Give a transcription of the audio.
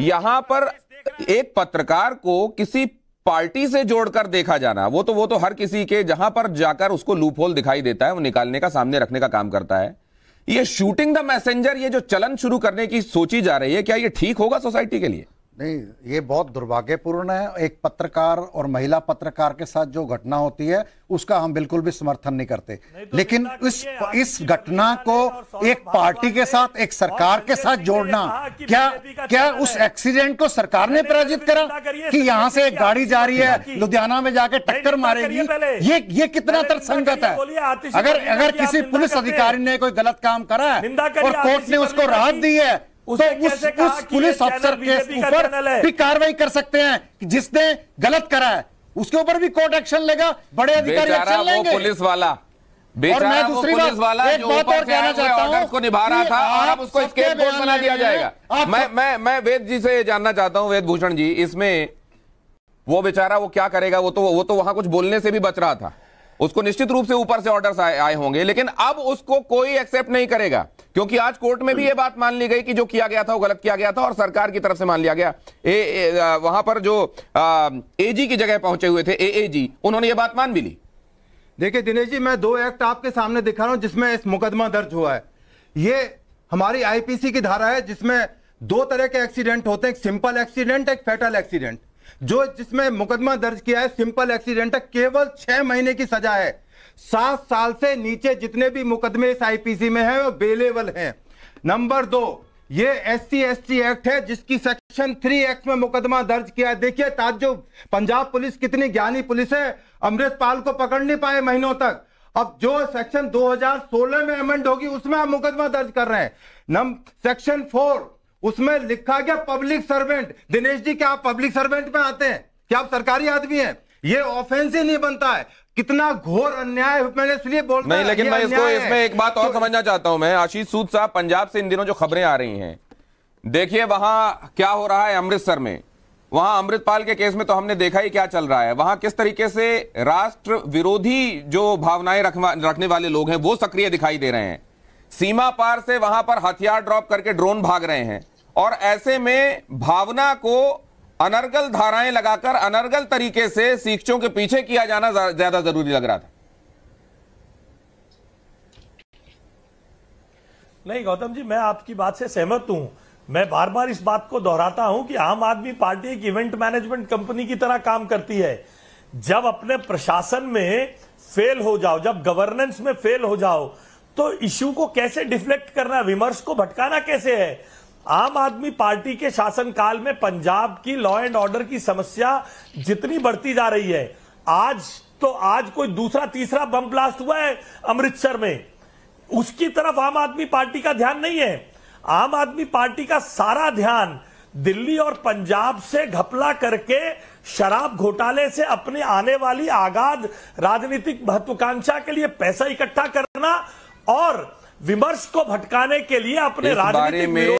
यहां पर एक पत्रकार को किसी पार्टी से जोड़कर देखा जाना वो तो वो तो हर किसी के जहां पर जाकर उसको लूप होल दिखाई देता है वो निकालने का सामने रखने का काम करता है ये शूटिंग द मैसेंजर ये जो चलन शुरू करने की सोची जा रही है क्या ये ठीक होगा सोसाइटी के लिए नहीं ये बहुत दुर्भाग्यपूर्ण है एक पत्रकार और महिला पत्रकार के साथ जो घटना होती है उसका हम बिल्कुल भी समर्थन नहीं करते नहीं तो लेकिन इस इस घटना को एक पार्टी के साथ एक सरकार के साथ जोड़ना क्या क्या उस एक्सीडेंट को सरकार ने पराजित तो करा कि यहाँ से एक गाड़ी जा रही है लुधियाना में जाके टक्कर मारेगी ये ये कितना संगत है अगर अगर किसी पुलिस अधिकारी ने कोई गलत काम करा है और कोर्ट ने उसको राहत दी है तो उस, उस पुलिस अफसर के ऊपर भी कार्रवाई कर सकते हैं जिसने गलत करा है उसके ऊपर भी कोर्ट एक्शन लेगा बड़े अधिकारी एक्शन लेंगे पुलिस वाला और मैं दूसरी बात वाला एक बात और कहना चाहता हूं को निभा रहा था और अब उसको स्केप बोर्ड बना दिया जाएगा मैं मैं मैं वेद जी से जानना चाहता हूं वेद भूषण जी इसमें वो बेचारा वो क्या करेगा वो तो वो तो वहां कुछ बोलने से भी बच रहा था उसको निश्चित रूप से ऊपर से ऑर्डर आए, होंगे लेकिन अब उसको कोई एक्सेप्ट नहीं करेगा क्योंकि आज कोर्ट में भी ये बात मान ली गई कि जो किया गया था वो गलत किया गया था और सरकार की तरफ से मान लिया गया ए, ए, आ, वहां पर जो एजी की जगह पहुंचे हुए थे एएजी उन्होंने ये बात मान भी ली देखिए दिनेश जी मैं दो एक्ट आपके सामने दिखा रहा हूं जिसमें इस मुकदमा दर्ज हुआ है ये हमारी आईपीसी की धारा है जिसमें दो तरह के एक्सीडेंट होते हैं सिंपल एक्सीडेंट एक फेटल एक्सीडेंट जो जिसमें मुकदमा दर्ज किया है सिंपल एक्सीडेंट है केवल छह महीने की सजा है सात साल से नीचे जितने भी मुकदमे इस आईपीसी में है वो बेलेबल है नंबर दो ये एस सी एक्ट है जिसकी सेक्शन थ्री एक्ट में मुकदमा दर्ज किया है देखिए ताजो पंजाब पुलिस कितनी ज्ञानी पुलिस है अमृतपाल को पकड़ नहीं पाए महीनों तक अब जो सेक्शन 2016 में अमेंड होगी उसमें आप मुकदमा दर्ज कर रहे हैं नंबर सेक्शन फोर उसमें लिखा गया पब्लिक सर्वेंट दिनेश जी क्या आप पब्लिक सर्वेंट में आते हैं क्या आप सरकारी आदमी हैं ये ऑफेंस ही नहीं बनता है कितना घोर अन्याय मैंने इसलिए बोल नहीं लेकिन मैं इसको इसमें एक बात और तो, समझना चाहता हूं मैं आशीष सूद साहब पंजाब से इन दिनों जो खबरें आ रही हैं देखिए वहां क्या हो रहा है अमृतसर में वहां अमृतपाल के केस में तो हमने देखा ही क्या चल रहा है वहां किस तरीके से राष्ट्र विरोधी जो भावनाएं रखने वाले लोग हैं वो सक्रिय दिखाई दे रहे हैं सीमा पार से वहां पर हथियार ड्रॉप करके ड्रोन भाग रहे हैं और ऐसे में भावना को अनर्गल धाराएं लगाकर अनर्गल तरीके से शिक्षकों के पीछे किया जाना ज्यादा जरूरी लग रहा था नहीं गौतम जी मैं आपकी बात से सहमत हूं मैं बार बार इस बात को दोहराता हूं कि आम आदमी पार्टी एक इवेंट मैनेजमेंट कंपनी की तरह काम करती है जब अपने प्रशासन में फेल हो जाओ जब गवर्नेंस में फेल हो जाओ तो इश्यू को कैसे डिफ्लेक्ट करना विमर्श को भटकाना कैसे है आम आदमी पार्टी के शासनकाल में पंजाब की लॉ एंड ऑर्डर की समस्या जितनी बढ़ती जा रही है आज तो आज कोई दूसरा तीसरा बम ब्लास्ट हुआ है अमृतसर में उसकी तरफ आम आदमी पार्टी का ध्यान नहीं है आम आदमी पार्टी का सारा ध्यान दिल्ली और पंजाब से घपला करके शराब घोटाले से अपने आने वाली आगाद राजनीतिक महत्वाकांक्षा के लिए पैसा इकट्ठा करना और विमर्श को भटकाने के लिए अपने राजनीतिक